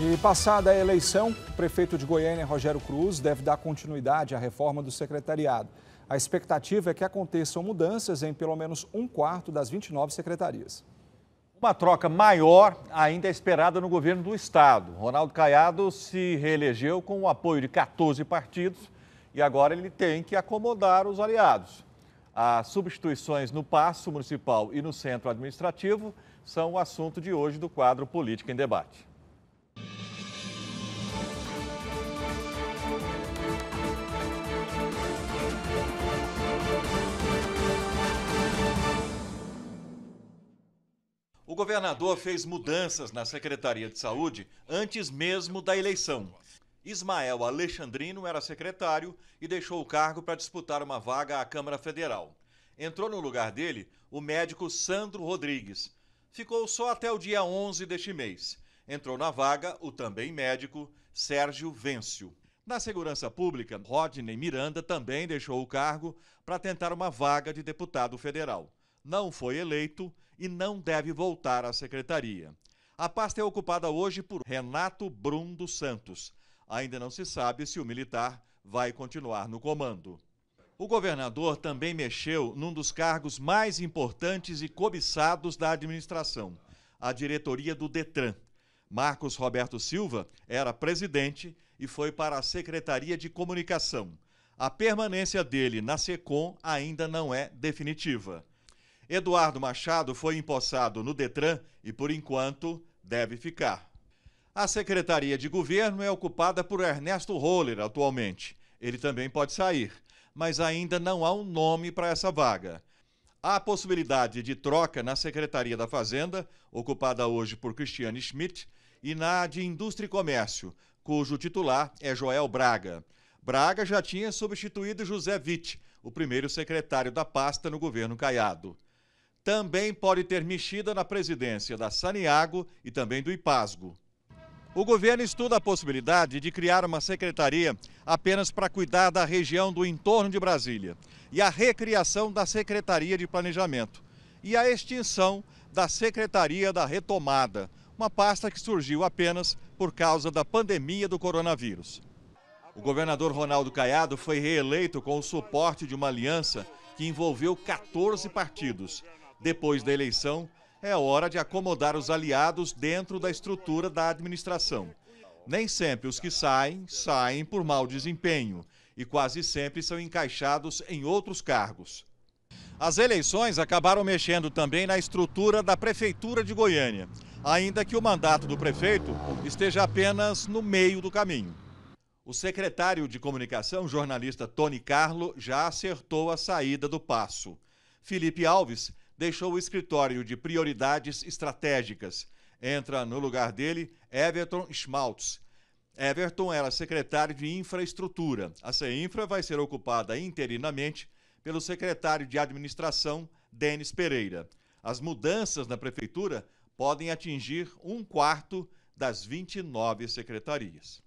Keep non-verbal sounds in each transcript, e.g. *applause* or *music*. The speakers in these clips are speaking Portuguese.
E passada a eleição, o prefeito de Goiânia, Rogério Cruz, deve dar continuidade à reforma do secretariado. A expectativa é que aconteçam mudanças em pelo menos um quarto das 29 secretarias. Uma troca maior ainda é esperada no governo do Estado. Ronaldo Caiado se reelegeu com o apoio de 14 partidos e agora ele tem que acomodar os aliados. As substituições no Passo Municipal e no Centro Administrativo são o assunto de hoje do quadro Política em Debate. governador fez mudanças na Secretaria de Saúde antes mesmo da eleição. Ismael Alexandrino era secretário e deixou o cargo para disputar uma vaga à Câmara Federal. Entrou no lugar dele o médico Sandro Rodrigues. Ficou só até o dia 11 deste mês. Entrou na vaga o também médico Sérgio Vêncio. Na segurança pública, Rodney Miranda também deixou o cargo para tentar uma vaga de deputado federal. Não foi eleito e não deve voltar à secretaria. A pasta é ocupada hoje por Renato Brum dos Santos. Ainda não se sabe se o militar vai continuar no comando. O governador também mexeu num dos cargos mais importantes e cobiçados da administração, a diretoria do Detran. Marcos Roberto Silva era presidente e foi para a Secretaria de Comunicação. A permanência dele na SECOM ainda não é definitiva. Eduardo Machado foi empossado no Detran e, por enquanto, deve ficar. A Secretaria de Governo é ocupada por Ernesto Roller atualmente. Ele também pode sair, mas ainda não há um nome para essa vaga. Há possibilidade de troca na Secretaria da Fazenda, ocupada hoje por Cristiane Schmidt, e na de Indústria e Comércio, cujo titular é Joel Braga. Braga já tinha substituído José Witt, o primeiro secretário da pasta no governo Caiado também pode ter mexida na presidência da Saniago e também do Ipasgo. O governo estuda a possibilidade de criar uma secretaria apenas para cuidar da região do entorno de Brasília e a recriação da Secretaria de Planejamento e a extinção da Secretaria da Retomada, uma pasta que surgiu apenas por causa da pandemia do coronavírus. O governador Ronaldo Caiado foi reeleito com o suporte de uma aliança que envolveu 14 partidos depois da eleição, é hora de acomodar os aliados dentro da estrutura da administração. Nem sempre os que saem, saem por mau desempenho e quase sempre são encaixados em outros cargos. As eleições acabaram mexendo também na estrutura da Prefeitura de Goiânia, ainda que o mandato do prefeito esteja apenas no meio do caminho. O secretário de comunicação, jornalista Tony Carlo, já acertou a saída do passo. Felipe Alves deixou o escritório de prioridades estratégicas. Entra no lugar dele Everton Schmaltz. Everton era secretário de infraestrutura. A CEINFRA vai ser ocupada interinamente pelo secretário de administração, Denis Pereira. As mudanças na prefeitura podem atingir um quarto das 29 secretarias.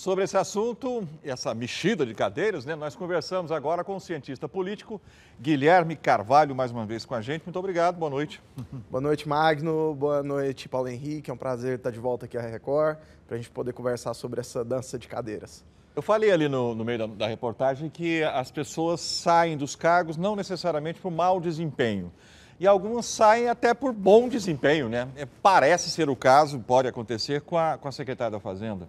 sobre esse assunto, essa mexida de cadeiras, né, nós conversamos agora com o cientista político Guilherme Carvalho, mais uma vez com a gente. Muito obrigado, boa noite. *laughs* Boa noite, Magno. Boa noite, Paulo Henrique. É um prazer estar de volta aqui à Record para a gente poder conversar sobre essa dança de cadeiras. Eu falei ali no, no meio da, da reportagem que as pessoas saem dos cargos não necessariamente por mau desempenho e algumas saem até por bom desempenho, né? É, parece ser o caso, pode acontecer com a, com a secretária da Fazenda.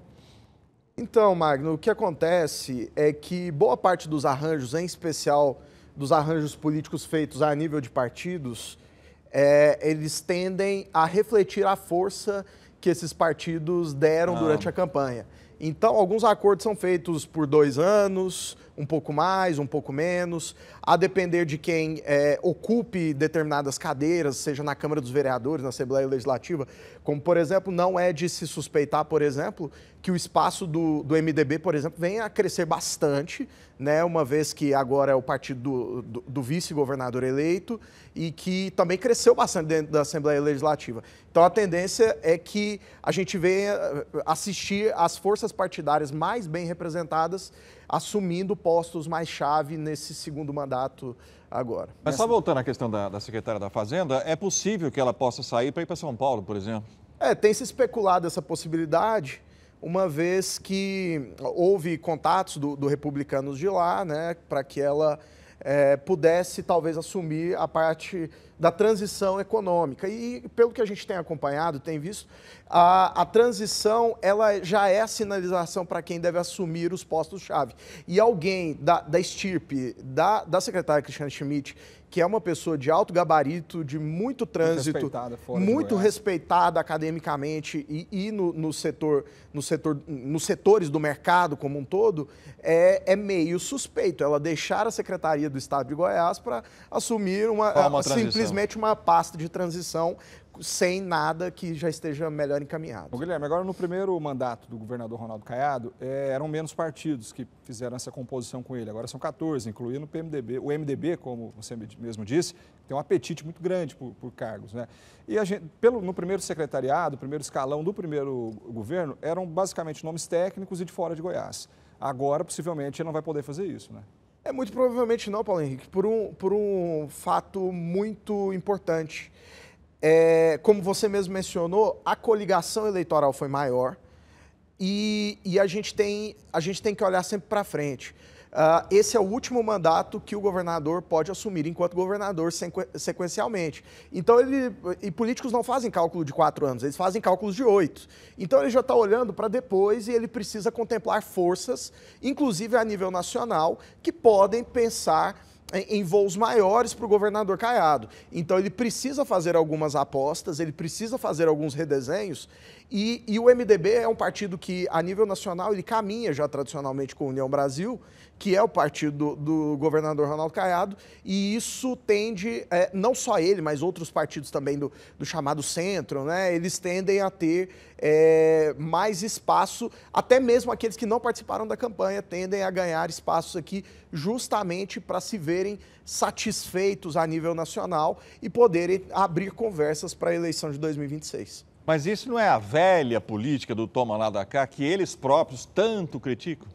Então, Magno, o que acontece é que boa parte dos arranjos, em especial dos arranjos políticos feitos a nível de partidos, é, eles tendem a refletir a força que esses partidos deram ah. durante a campanha. Então, alguns acordos são feitos por dois anos, um pouco mais, um pouco menos, a depender de quem é, ocupe determinadas cadeiras, seja na Câmara dos Vereadores, na Assembleia Legislativa, como, por exemplo, não é de se suspeitar, por exemplo, que o espaço do, do MDB, por exemplo, venha a crescer bastante, né? uma vez que agora é o partido do, do, do vice-governador eleito e que também cresceu bastante dentro da Assembleia Legislativa. Então, a tendência é que a gente venha eh, assistir as forças partidárias mais bem representadas assumindo postos mais chave nesse segundo mandato agora. Mas só voltando à questão da, da secretária da Fazenda, é possível que ela possa sair para ir para São Paulo, por exemplo? É, tem se especulado essa possibilidade, uma vez que houve contatos do, do Republicanos de lá, né, para que ela é, pudesse talvez assumir a parte da transição econômica. E pelo que a gente tem acompanhado, tem visto, a, a transição ela já é a sinalização para quem deve assumir os postos-chave. E alguém da, da estirpe, da, da secretária Cristiane Schmidt, que é uma pessoa de alto gabarito, de muito trânsito, muito respeitada, muito respeitada academicamente e, e no, no, setor, no setor, nos setores do mercado como um todo, é, é meio suspeito ela deixar a Secretaria do Estado de Goiás para assumir uma, uma simplesmente uma pasta de transição sem nada que já esteja melhor encaminhado. Ô, Guilherme, agora no primeiro mandato do governador Ronaldo Caiado, é, eram menos partidos que fizeram essa composição com ele. Agora são 14, incluindo o PMDB. O MDB, como você mesmo disse, tem um apetite muito grande por, por cargos. Né? E a gente, pelo, no primeiro secretariado, primeiro escalão do primeiro governo, eram basicamente nomes técnicos e de fora de Goiás. Agora, possivelmente, ele não vai poder fazer isso, né? É muito provavelmente não, Paulo Henrique, por um, por um fato muito importante. É, como você mesmo mencionou, a coligação eleitoral foi maior e, e a, gente tem, a gente tem que olhar sempre para frente. Uh, esse é o último mandato que o governador pode assumir enquanto governador sequencialmente. Então ele e políticos não fazem cálculo de quatro anos, eles fazem cálculos de oito. Então ele já está olhando para depois e ele precisa contemplar forças, inclusive a nível nacional, que podem pensar em, voos maiores para o governador Caiado. Então ele precisa fazer algumas apostas, ele precisa fazer alguns redesenhos e, e, o MDB é um partido que, a nível nacional, ele caminha já tradicionalmente com a União Brasil, que é o partido do, do governador Ronaldo Caiado, e isso tende, é, não só ele, mas outros partidos também do, do chamado centro, né? Eles tendem a ter é, mais espaço, até mesmo aqueles que não participaram da campanha tendem a ganhar espaços aqui justamente para se verem satisfeitos a nível nacional e poderem abrir conversas para a eleição de 2026. Mas isso não é a velha política do toma lá da cá que eles próprios tanto criticam?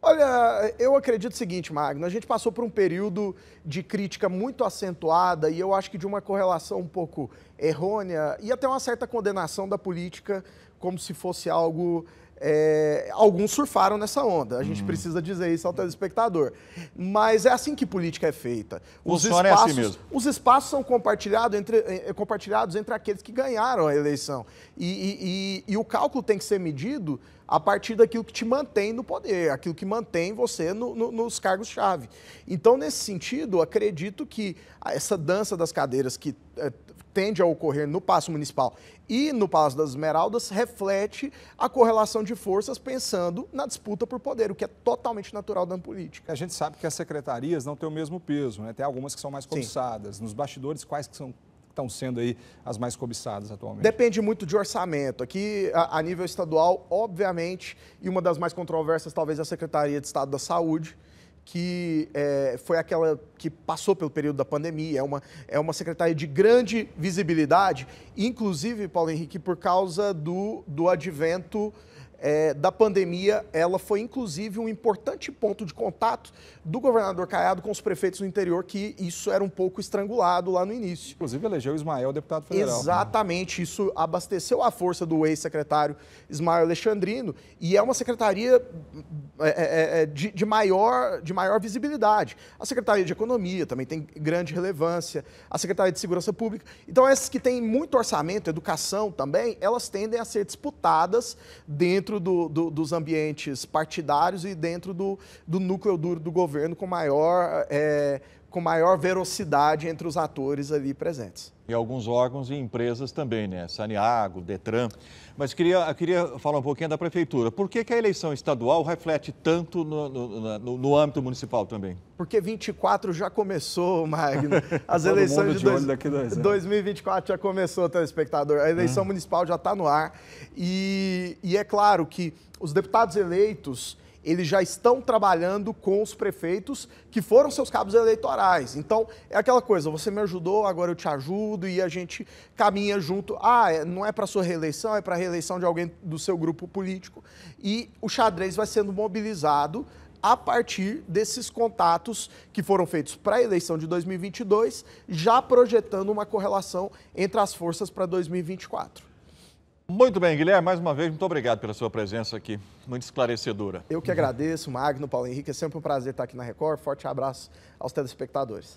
Olha, eu acredito o seguinte, Magno, a gente passou por um período de crítica muito acentuada e eu acho que de uma correlação um pouco errônea e até uma certa condenação da política como se fosse algo é, alguns surfaram nessa onda. A gente uhum. precisa dizer isso ao telespectador. Mas é assim que política é feita. Os espaços, é assim mesmo. os espaços são compartilhado entre, eh, eh, compartilhados entre aqueles que ganharam a eleição. E, e, e, e, o cálculo tem que ser medido a partir daquilo que te mantém no poder, aquilo que mantém você no, no, nos cargos-chave. Então, nesse sentido, acredito que essa dança das cadeiras que é, tende a ocorrer no Paço Municipal e no Palácio das Esmeraldas reflete a correlação de forças pensando na disputa por poder, o que é totalmente natural da política. A gente sabe que as secretarias não têm o mesmo peso, né? tem algumas que são mais cobiçadas. Sim. Nos bastidores, quais que são estão sendo aí as mais cobiçadas atualmente? Depende muito de orçamento. Aqui, a, a nível estadual, obviamente, e uma das mais controversas talvez é a Secretaria de Estado da Saúde, que é, foi aquela que passou pelo período da pandemia, é uma, é uma secretária de grande visibilidade, inclusive, Paulo Henrique, por causa do, do advento é, da pandemia, ela foi inclusive um importante ponto de contato do governador Caiado com os prefeitos do interior, que isso era um pouco estrangulado lá no início. Inclusive elegeu Ismael deputado federal. Exatamente, isso abasteceu a força do ex-secretário Ismael Alexandrino e é uma secretaria é, é, é, é de, de, maior, de maior visibilidade. A Secretaria de Economia também tem grande relevância, a Secretaria de Segurança Pública. Então, essas que têm muito orçamento, educação também, elas tendem a ser disputadas dentro dentro do, do, dos ambientes partidários e dentro do, do núcleo duro do governo com maior é, com maior velocidade entre os atores ali presentes. E alguns órgãos e empresas também, né? Saniago, Detran. Mas queria, queria falar um pouquinho da prefeitura. Por que, que a eleição estadual reflete tanto no, no, no, no âmbito municipal também? Porque 24 já começou, Magno. *laughs* As eleições de, dois, dois 2024 já começou, telespectador. A eleição hum. municipal já está no ar. E, e é claro que os deputados eleitos eles já estão trabalhando com os prefeitos que foram seus cabos eleitorais. Então, é aquela coisa, você me ajudou, agora eu te ajudo e a gente caminha junto. Ah, é, não é para sua reeleição, é para a reeleição de alguém do seu grupo político. E o xadrez vai sendo mobilizado a partir desses contatos que foram feitos para a eleição de 2022, já projetando uma correlação entre as forças para 2024. Muito bem, Guilherme, mais uma vez, muito obrigado pela sua presença aqui, muito esclarecedora. Eu que agradeço, Magno, Paulo Henrique, é sempre um prazer estar aqui na Record. Forte abraço aos telespectadores.